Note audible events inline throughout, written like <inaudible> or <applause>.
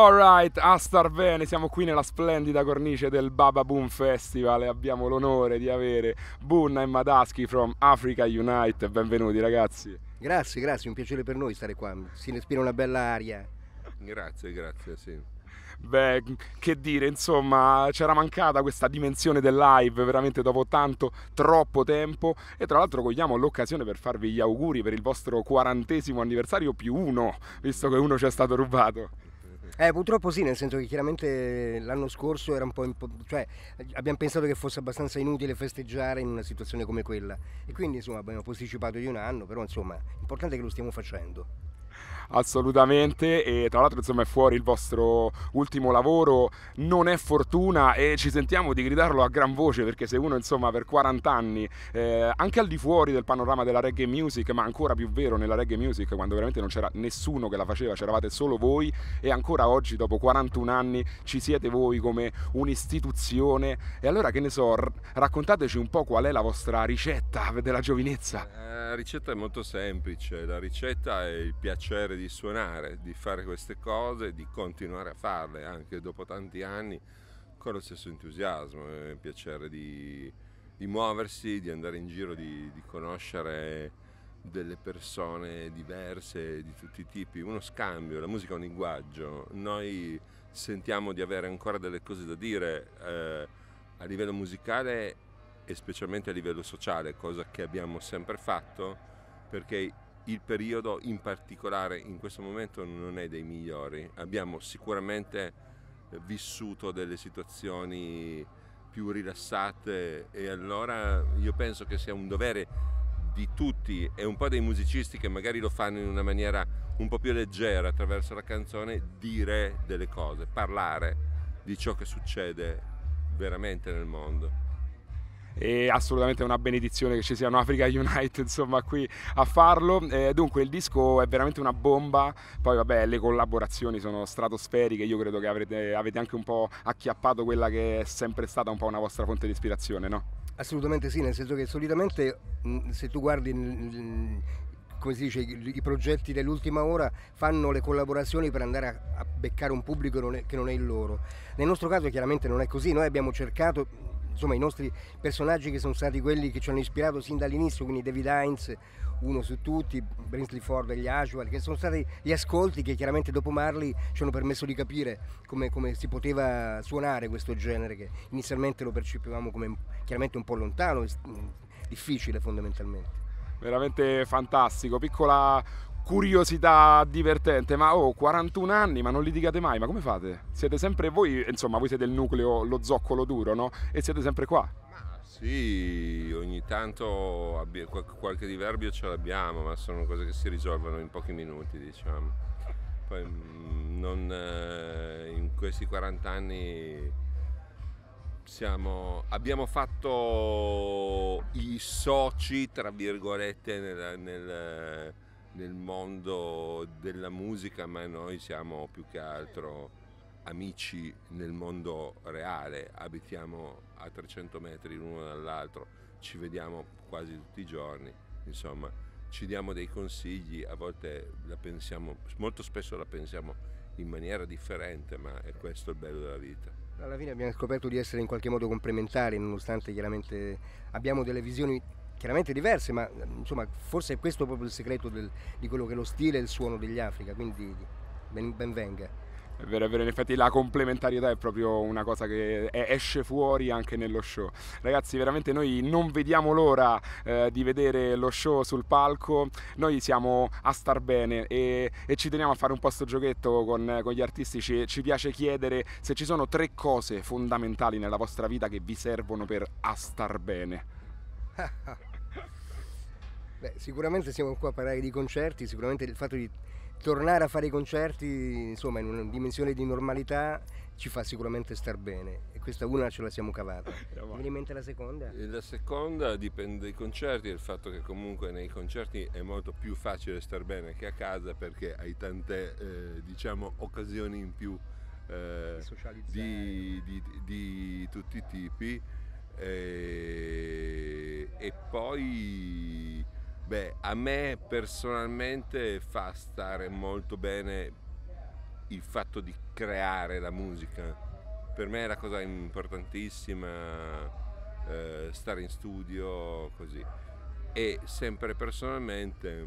Alright, a star bene, siamo qui nella splendida cornice del Baba Boom Festival e abbiamo l'onore di avere Bunna e Madaski from Africa Unite. Benvenuti ragazzi. Grazie, grazie, un piacere per noi stare qua, si respira una bella aria. Grazie, grazie, sì. Beh, che dire, insomma, c'era mancata questa dimensione del live veramente dopo tanto, troppo tempo e tra l'altro cogliamo l'occasione per farvi gli auguri per il vostro quarantesimo anniversario più uno, visto che uno ci è stato rubato. Eh, purtroppo sì, nel senso che chiaramente l'anno scorso era un po'. Impo- cioè, abbiamo pensato che fosse abbastanza inutile festeggiare in una situazione come quella. E quindi, insomma, abbiamo posticipato di un anno, però, insomma, l'importante è che lo stiamo facendo assolutamente e tra l'altro insomma è fuori il vostro ultimo lavoro non è fortuna e ci sentiamo di gridarlo a gran voce perché se uno insomma per 40 anni eh, anche al di fuori del panorama della reggae music ma ancora più vero nella reggae music quando veramente non c'era nessuno che la faceva c'eravate solo voi e ancora oggi dopo 41 anni ci siete voi come un'istituzione e allora che ne so raccontateci un po' qual è la vostra ricetta della giovinezza eh, la ricetta è molto semplice la ricetta è il piacere di suonare, di fare queste cose, di continuare a farle anche dopo tanti anni con lo stesso entusiasmo, è eh, un piacere di, di muoversi, di andare in giro, di, di, conoscere delle persone diverse di tutti i tipi, uno scambio, la musica è un linguaggio, noi sentiamo di avere ancora delle cose da dire eh, a livello musicale e specialmente a livello sociale, cosa che abbiamo sempre fatto perché il periodo in particolare in questo momento non è dei migliori. Abbiamo sicuramente vissuto delle situazioni più rilassate e allora io penso che sia un dovere di tutti e un po' dei musicisti che magari lo fanno in una maniera un po' più leggera attraverso la canzone dire delle cose, parlare di ciò che succede veramente nel mondo e assolutamente è una benedizione che ci siano Africa United insomma qui a farlo eh, dunque il disco è veramente una bomba poi vabbè le collaborazioni sono stratosferiche io credo che avrete, avete anche un po' acchiappato quella che è sempre stata un po' una vostra fonte di ispirazione no? Assolutamente sì, nel senso che solitamente mm, se tu guardi come si dice, i progetti dell'ultima ora fanno le collaborazioni per andare a, a beccare un pubblico non è, che non è il loro. Nel nostro caso chiaramente non è così, noi abbiamo cercato insomma i nostri personaggi che sono stati quelli che ci hanno ispirato sin dall'inizio, quindi David Hines, uno su tutti, Brinsley Ford e gli Ashwell, che sono stati gli ascolti che chiaramente dopo Marley ci hanno permesso di capire come, come si poteva suonare questo genere che inizialmente lo percepivamo come chiaramente un po' lontano, difficile fondamentalmente veramente fantastico. Piccola curiosità divertente, ma oh, 41 anni, ma non litigate mai, ma come fate? Siete sempre voi, insomma, voi siete il nucleo, lo zoccolo duro, no? E siete sempre qua. Ma sì, ogni tanto qualche diverbio ce l'abbiamo, ma sono cose che si risolvono in pochi minuti, diciamo. Poi mm, non, eh, in questi 40 anni siamo, abbiamo fatto i soci, tra virgolette, nel, nel nel mondo della musica, ma noi siamo più che altro amici nel mondo reale, abitiamo a 300 metri l'uno dall'altro, ci vediamo quasi tutti i giorni, insomma ci diamo dei consigli, a volte la pensiamo, molto spesso la pensiamo in maniera differente, ma è questo il bello della vita. Alla fine abbiamo scoperto di essere in qualche modo complementari, nonostante chiaramente abbiamo delle visioni chiaramente diverse, ma ehm, insomma, forse è questo proprio il segreto del, di quello che è lo stile e il suono degli Africa, quindi ben, ben venga. È vero, è vero, in effetti la complementarietà è proprio una cosa che esce fuori anche nello show. Ragazzi, veramente noi non vediamo l'ora eh, di vedere lo show sul palco, noi siamo a star bene e, e ci teniamo a fare un po' sto giochetto con, con gli artisti, ci, ci, piace chiedere se ci sono tre cose fondamentali nella vostra vita che vi servono per a star bene. <laughs> Beh, sicuramente siamo qua a parlare di concerti, sicuramente il fatto di tornare a fare i concerti, insomma, in una dimensione di normalità ci fa sicuramente star bene e questa una ce la siamo cavata. <laughs> Mi in mente la seconda? Eh, la seconda dipende dai concerti, il fatto che comunque nei concerti è molto più facile star bene che a casa perché hai tante eh, diciamo, occasioni in più eh, di, di, di, tutti i tipi eh, e poi Beh, a me personalmente fa stare molto bene il fatto di creare la musica. Per me è la cosa importantissima eh, stare in studio così. E sempre personalmente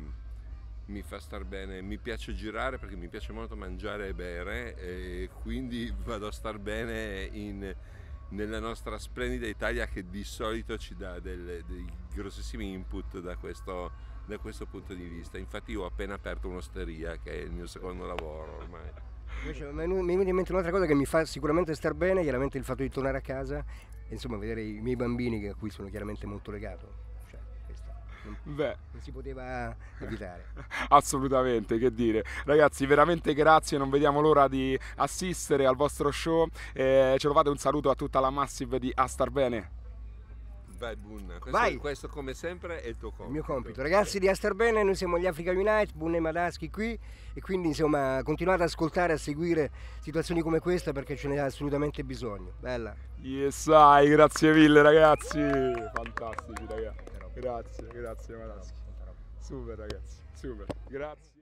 mi fa star bene, mi piace girare perché mi piace molto mangiare e bere e quindi <laughs> vado a star bene in, nella nostra splendida Italia che di solito ci dà delle, dei grossissimi input da questo, da questo punto di vista. Infatti io ho appena aperto un'osteria che è il mio secondo lavoro ormai. Invece, mi viene in mente un'altra cosa che mi fa sicuramente star bene, chiaramente il fatto di tornare a casa e insomma vedere i miei bambini a cui sono chiaramente molto legato. Beh. non si poteva evitare. <laughs> Assolutamente, che dire. Ragazzi, veramente grazie, non vediamo l'ora di assistere al vostro show. Eh, ce lo fate un saluto a tutta la massive di Astar Bene. Vai Boon, questo, Vai. questo come sempre è il tuo compito. Il mio compito. Ragazzi di Astar Bene, noi siamo gli Africa Unite, Boon e Madaschi qui e quindi insomma continuate ad ascoltare, a seguire situazioni come questa perché ce n'è assolutamente bisogno. Bella. Yes, I, grazie mille ragazzi, fantastici ragazzi. Grazie, grazie Malaschi. Super ragazzi, super. Grazie.